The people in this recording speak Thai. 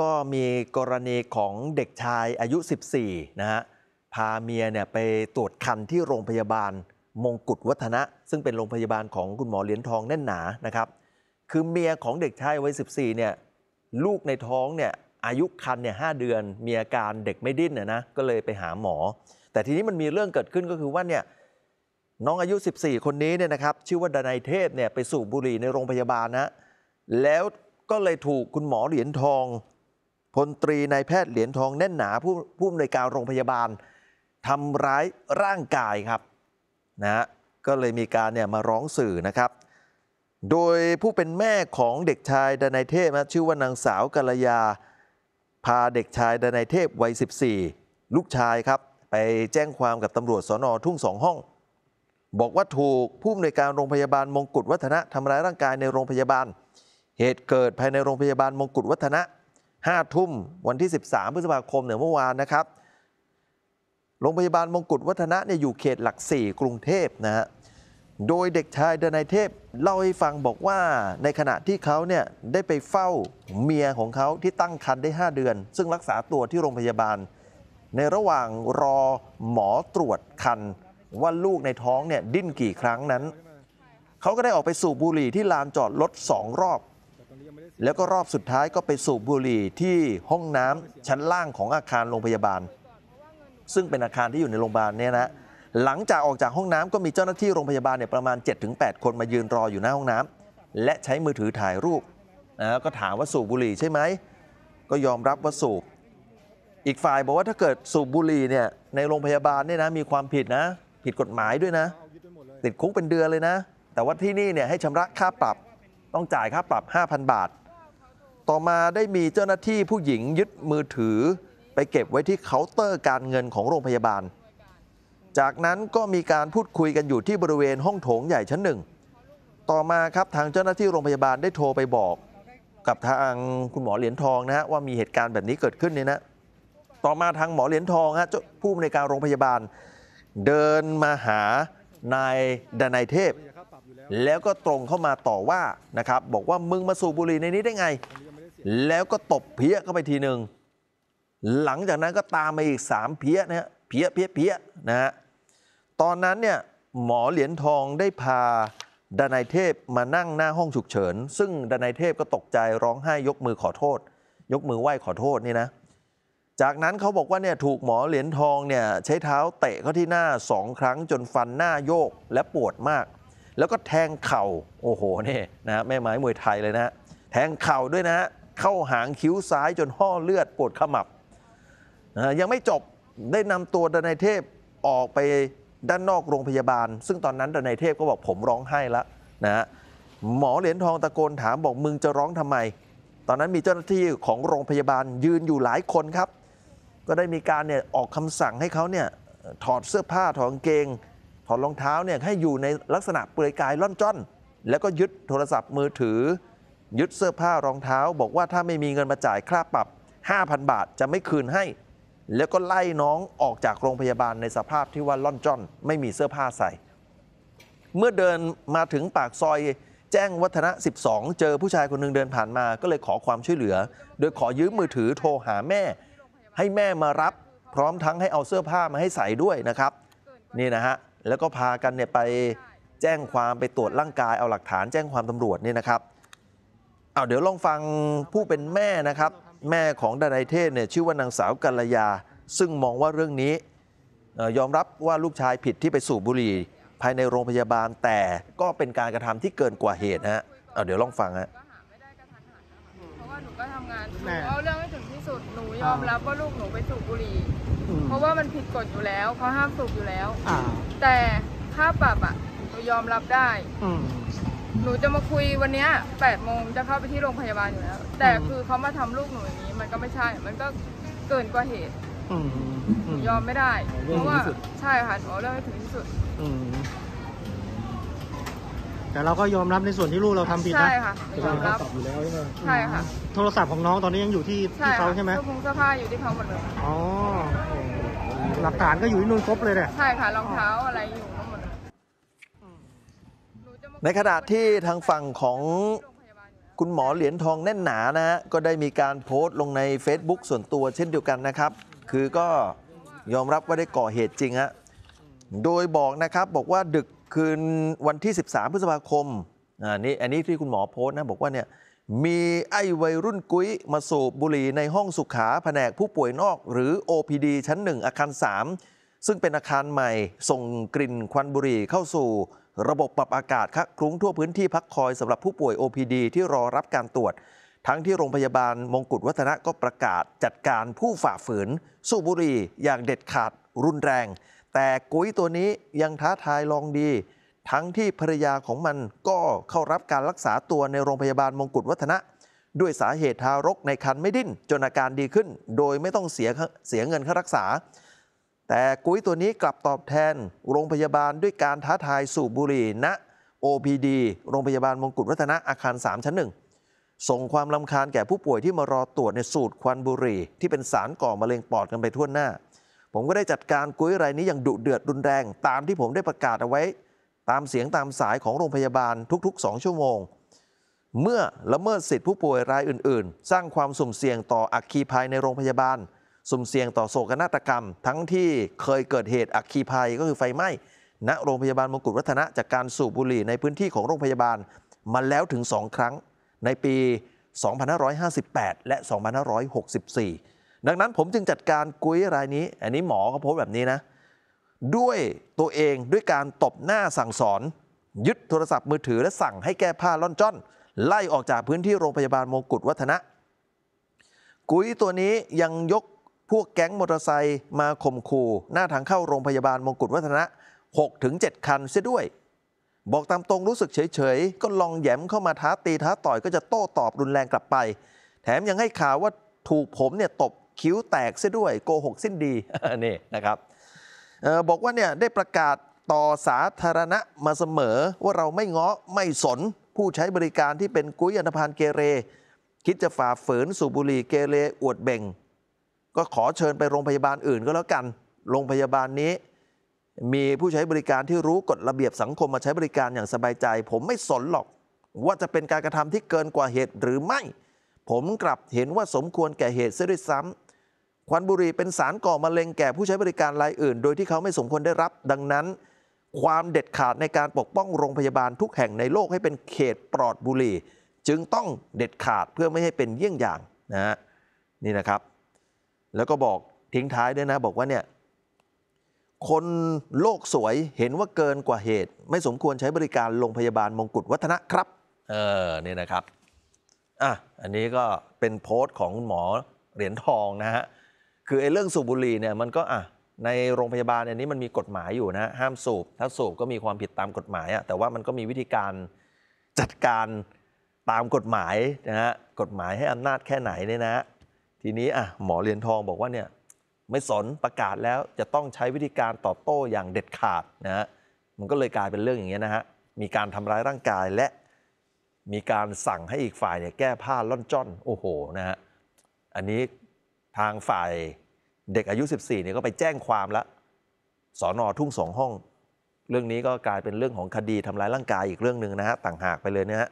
ก็มีกรณีของเด็กชายอายุ 14นะฮะพาเมียเนี่ยไปตรวจคันที่โรงพยาบาลมงกุฎวัฒนะซึ่งเป็นโรงพยาบาลของคุณหมอเหรียญทองแน่นหนานะครับคือเมียของเด็กชายวัย14เนี่ยลูกในท้องเนี่ยอายุคันเนี่ยหเดือนมีอาการเด็กไม่ดิ้นนะนะก็เลยไปหาหมอ แต่ทีนี้มันมีเรื่องเกิดขึ้นก็คือว่าเนี่ยน้องอายุ 14 คนนี้เนี่ยนะครับชื่อว่าดนายเทพเนี่ยไปสูบบุหรี่ในโรงพยาบาลนะแล้วก็เลยถูกคุณหมอเหรียญทองพลตรีนายแพทย์เหรียญทองแน่นหนาผู้ผู้อำนวยการโรงพยาบาลทำร้ายร่างกายครับนะก็เลยมีการเนี่ยมาร้องสื่อนะครับ โดยผู้เป็นแม่ของเด็กชายดนายเทพนะชื่อว่านางสาวกัลยา พาเด็กชายดนายเทพวัย14 ลูกชายครับไปแจ้งความกับตำรวจสอนอทุ่งสองห้องบอกว่าถูกผู้อำนวยการโรงพยาบาลมงกุฎวัฒนะทำร้ายร่างกายในโรงพยาบาล เหตุเกิดภายในโรงพยาบาลมงกุฎวัฒนะห้าทุ่มวันที่ 13 พฤษภาคมเหนือเมื่อวานนะครับ โรงพยาบาลมงกุฎวัฒนะเนี่ยอยู่เขตหลัก 4 กรุงเทพนะฮะโดยเด็กชายเดนายเทพ เล่าให้ฟังบอกว่าในขณะที่เขาเนี่ยได้ไปเฝ้าเมียของเขาที่ตั้งครรภ์ได้ 5 เดือน ซึ่งรักษาตัวที่โรงพยาบาล ในระหว่างรอหมอตรวจครรภ์ว่าลูกในท้องเนี่ยดิ้นกี่ครั้งนั้นเขาก็ได้ออกไปสูบบุหรี่ที่ลานจอดรถสองรอบแล้วก็รอบสุดท้ายก็ไปสูบบุหรี่ที่ห้องน้ำชั้นล่างของอาคารโรงพยาบาล ซึ่งเป็นอาคารที่อยู่ในโรงพยาบาลเนี่ยนะหลังจากออกจากห้องน้ำก็มีเจ้าหน้าที่โรงพยาบาลเนี่ยประมาณ 7-8 คนมายืนรออยู่หน้าห้องน้ำ และใช้มือถือถ่ายรูปนะก็ถามว่าสูบบุหรี่ใช่ไหมก็ยอมรับว่าสูบอีกฝ่ายบอกว่าถ้าเกิดสูบบุหรี่เนี่ยในโรงพยาบาลเนี่ยนะมีความผิดนะผิดกฎหมายด้วยนะ ติดคุกเป็นเดือนเลยนะ แต่ว่าที่นี่เนี่ยให้ชำระค่าปรับต้องจ่ายค่าปรับ 5,000 บาท ต่อมาได้มีเจ้าหน้าที่ผู้หญิงยึดมือถือไปเก็บไว้ที่เคาน์เตอร์การเงินของโรงพยาบาล จากนั้นก็มีการพูดคุยกันอยู่ที่บริเวณห้องโถงใหญ่ชั้นหนึ่ง ต่อมาครับทางเจ้าหน้าที่โรงพยาบาลได้โทรไปบอก กับทางคุณหมอเหรียญทองนะฮะว่ามีเหตุการณ์แบบนี้เกิดขึ้นเนี่ยนะ ต่อมาทางหมอเหรียญทองฮะผู้อำนวยการโรงพยาบาล เดินมาหานายดนายเทพแล้วก็ตรงเข้ามาต่อว่า นะครับ บอกว่ามึงมาสูบบุหรี่ในนี้ได้ไง แล้วก็ตบเพี้ยเข้าไปทีหนึ่ง หลังจากนั้นก็ตามมาอีก 3เพี้ยนะฮะเพี้ยเพี้ยเพี้ยนะฮะตอนนั้นเนี่ยหมอเหรียญทองได้พาดนายเทพมานั่งหน้าห้องฉุกเฉิน ซึ่งดนายเทพก็ตกใจร้องไห้ยกมือขอโทษ ยกมือไหว้ขอโทษนี่นะ จากนั้นเขาบอกว่าเนี่ยถูกหมอเหรียญทองเนี่ยใช้เท้าเตะเข้าที่หน้าสองครั้งจนฟันหน้าโยกและปวดมากแล้วก็แทงเข่า โอ้โหนี่นะแม่ไม้มวยไทยเลยนะแทงเข่าด้วยนะเข้าหางคิ้วซ้ายจนห่อเลือดปวดขมับนะยังไม่จบได้นำตัวดนายเทพออกไปด้านนอกโรงพยาบาล ซึ่งตอนนั้นดนายเทพก็บอกผมร้องไห้แล้วนะหมอเหรียญทองตะโกนถามบอก มึงจะร้องทำไม ตอนนั้นมีเจ้าหน้าที่ของโรงพยาบาลยืนอยู่หลายคนครับ ก็ได้มีการเนี่ยออกคำสั่งให้เขาเนี่ยถอดเสื้อผ้าถอดกางเกงถอดรองเท้าเนี่ยให้อยู่ในลักษณะเปลือยกายล่อนจ้อน แล้วก็ยึดโทรศัพท์มือถือ ยึดเสื้อผ้ารองเท้า บอกว่าถ้าไม่มีเงินมาจ่ายค่าปรับ 5,000 บาทจะไม่คืนให้ แล้วก็ไล่น้องออกจากโรงพยาบาลในสภาพที่ว่าล่อนจ้อน ไม่มีเสื้อผ้าใส่ เมื่อเดินมาถึงปากซอยแจ้งวัฒนะ12 เจอผู้ชายคนหนึ่งเดินผ่านมาก็เลยขอความช่วยเหลือ โดยขอยืมมือถือโทรหาแม่ให้แม่มารับ พร้อมทั้งให้เอาเสื้อผ้ามาให้ใส่ด้วยนะครับ นี่นะฮะแล้วก็พากันเนี่ยไปแจ้งความไปตรวจร่างกายเอาหลักฐานแจ้งความตำรวจเนี่ยนะครับเอาเดี๋ยวลองฟังผู้เป็นแม่นะครับ แม่ของดานายเทศเนี่ยชื่อว่านางสาวกัลยา ซึ่งมองว่าเรื่องนี้ยอมรับว่าลูกชายผิดที่ไปสูบบุหรี่ภายในโรงพยาบาล แต่ก็เป็นการกระทำที่เกินกว่าเหตุนะฮะเอาเดี๋ยวลองฟังฮะเพราะว่าหนูก็ทำงานูเอาเรื่องไม่ถึงที่สุดหนูยอมรับว่าลูกหนูไปสูบบุหรี่เพราะว่ามันผิดกฎอยู่แล้ว เขาห้ามสูบอยู่แล้วอแต่ค่าปรับอ่ะหนูยอมรับได้อืหนูจะมาคุยวันเนี้ยแปดโมงจะเข้าไปที่โรงพยาบาลอยู่แล้ว แต่คือเขามาทำลูกหนูอย่างนี้มันก็ไม่ใช่มันก็เกินกว่าเหตุอืหนูยอมไม่ได้ เพราะว่าใช่ค่ะหนูเอารื่องให้ถึงที่สุด อืแต่เราก็ยอมรับในส่วนที่ลูกเราทำผิดนะใช่ค่ะยอมรับอยู่แล้วใช่ไหมใช่ค่ะโทรศัพท์ของน้องตอนนี้ยังอยู่ที่ที่เขาใช่ไหมเสื้อผ้าเสื้อผ้าอยู่ที่เขาหมดเลย อ๋อ หลักฐานก็อยู่ที่นู่นครบเลยเนี่ยใช่ค่ะรองเท้าอะไรอยู่หมดเลยะในขณะที่ทางฝั่งของคุณหมอเหรียญทองแน่นหนานะฮะก็ได้มีการโพสต์ลงใน Facebook ส่วนตัวเช่นเดียวกันนะครับ คือก็ยอมรับว่าได้ก่อเหตุจริงฮะโดยบอกนะครับบอกว่าดึกคืนวันที่ 13 พฤษภาคมอันนี้อันนี้ที่คุณหมอโพสต์นะ บอกว่าเนี่ยมีไอ้วัยรุ่นกุ้ยมาสูบบุหรี่ในห้องสุขาแผนกผู้ป่วยนอกหรือ OPD ชั้น 1 อาคาร 3 ซึ่งเป็นอาคารใหม่ส่งกลิ่นควันบุหรี่เข้าสู่ระบบปรับอากาศคักคลุ้งทั่วพื้นที่พักคอยสำหรับผู้ป่วย OPD ที่รอรับการตรวจ ทั้งที่โรงพยาบาลมงกุฎวัฒนะก็ประกาศจัดการผู้ฝ่าฝืน สูบบุหรี่อย่างเด็ดขาดรุนแรงแต่กุ้ยตัวนี้ยังท้าทายลองดี ทั้งที่ภรรยาของมันก็เข้ารับการรักษาตัวในโรงพยาบาลมงกุฎวัฒนะ ด้วยสาเหตุทารกในครรภ์ไม่ดิ้นจนอาการดีขึ้น โดยไม่ต้องเสียเสียเงินค่ารักษา แต่กุ้ยตัวนี้กลับตอบแทนโรงพยาบาลด้วยการท้าทายสูบบุหรี่ณ OPD โรงพยาบาลมงกุฎวัฒนะอาคาร3ชั้นหนึ่งส่งความลำคาญแก่ผู้ป่วยที่มารอตรวจในสูตรควันบุหรี่ ที่เป็นสารก่อมะเร็งปอดกันไปทั่วหน้าผมก็ได้จัดการกุ้ยรายนี้อย่างดุเดือดรุนแรงตามที่ผมได้ประกาศเอาไว้ ตามเสียงตามสายของโรงพยาบาลทุก ๆ 2 ชั่วโมง เมื่อละเมิดสิทธิผู้ป่วยรายอื่นๆ สร้างความสุ่มเสี่ยงต่ออักคีภัยในโรงพยาบาล สุ่มเสี่ยงต่อโศกนาฏกรรม ทั้งที่เคยเกิดเหตุอักคีภัยก็คือไฟไหม้ณโรงพยาบาลมงกุฎวัฒนะจากการสูบบุหรี่ในพื้นที่ของโรงพยาบาลมาแล้วถึง 2 ครั้ง ในปี 2558และ2564ดังนั้นผมจึงจัดการกุ้ยรายนี้ อันนี้หมอเขาโพสแบบนี้นะ ด้วยตัวเองด้วยการตบหน้าสั่งสอน ยึดโทรศัพท์มือถือและสั่งให้แก้ผ้าล่อนจ้อน ไล่ออกจากพื้นที่โรงพยาบาลมงกุฎวัฒนะ กุ้ยตัวนี้ยังยกพวกแก๊งมอเตอร์ไซค์มาข่มขู่ หน้าทางเข้าโรงพยาบาลมงกุฎวัฒนะ6-7คันเสียด้วย บอกตามตรงรู้สึกเฉยๆ ก็ลองแย้มเข้ามาท้าตีท้าต่อยก็จะโต้ตอบรุนแรงกลับไป แถมยังให้ข่าวว่าถูกผมเนี่ยตบคิ้วแตกเสียด้วยโกหกสิ้นดีนี่นะครับบอกว่าเนี่ย ได้ประกาศต่อสาธารณะมาเสมอว่าเราไม่ง้อไม่สนผู้ใช้บริการที่เป็นกุ้ยอันธพาลเกเร คิดจะฝ่าฝืนสูบบุหรี่เกเร อวดเบ่ง ก็ขอเชิญไปโรงพยาบาลอื่นก็แล้วกัน โรงพยาบาลนี้มีผู้ใช้บริการที่รู้กฎระเบียบสังคมมาใช้บริการอย่างสบายใจ ผมไม่สนหรอกว่าจะเป็นการกระทำที่เกินกว่าเหตุหรือไม่ ผมกลับเห็นว่าสมควรแก่เหตุเสียด้วยซ้ำควันบุหรี่เป็นสารก่อมะเร็งแก่ผู้ใช้บริการรายอื่น โดยที่เขาไม่สมควรได้รับ ดังนั้น ความเด็ดขาดในการปกป้องโรงพยาบาลทุกแห่งในโลกให้เป็นเขตปลอดบุหรี่ จึงต้องเด็ดขาดเพื่อไม่ให้เป็นเยี่ยงอย่างนะฮะนี่นะครับ แล้วก็บอกทิ้งท้ายด้วยนะ บอกว่าเนี่ยคนโลกสวยเห็นว่าเกินกว่าเหตุ ไม่สมควรใช้บริการโรงพยาบาลมงกุฎวัฒนะครับเออนี่นะครับอ่ะอันนี้ก็เป็นโพสต์ของหมอเหรียญทองนะฮะคือไอ้เรื่องสูบบุหรี่เนี่ยมันก็อ่ะในโรงพยาบาลเนี่ยนี้มันมีกฎหมายอยู่นะห้ามสูบถ้าสูบก็มีความผิดตามกฎหมายอะแต่ว่ามันก็มีวิธีการจัดการตามกฎหมายนะฮะกฎหมายให้อำนาจแค่ไหนเนี่ยนะทีนี้อ่ะหมอเรียนทองบอกว่าเนี่ยไม่สนประกาศแล้วจะต้องใช้วิธีการตอบโต้อย่างเด็ดขาดนะฮะมันก็เลยกลายเป็นเรื่องอย่างเงี้ยนะฮะมีการทำร้ายร่างกายและมีการสั่งให้อีกฝ่ายเนี่ยแก้ผ้าล่อนจ้อนโอ้โหนะฮะอันนี้ทางฝ่ายเด็กอายุ 14เนี่ยก็ไปแจ้งความละสอนอทุ่งสองห้อง เรื่องนี้ก็กลายเป็นเรื่องของคดีทำร้ายร่างกายอีกเรื่องหนึ่งนะฮะต่างหากไปเลยเนี่ยฮะ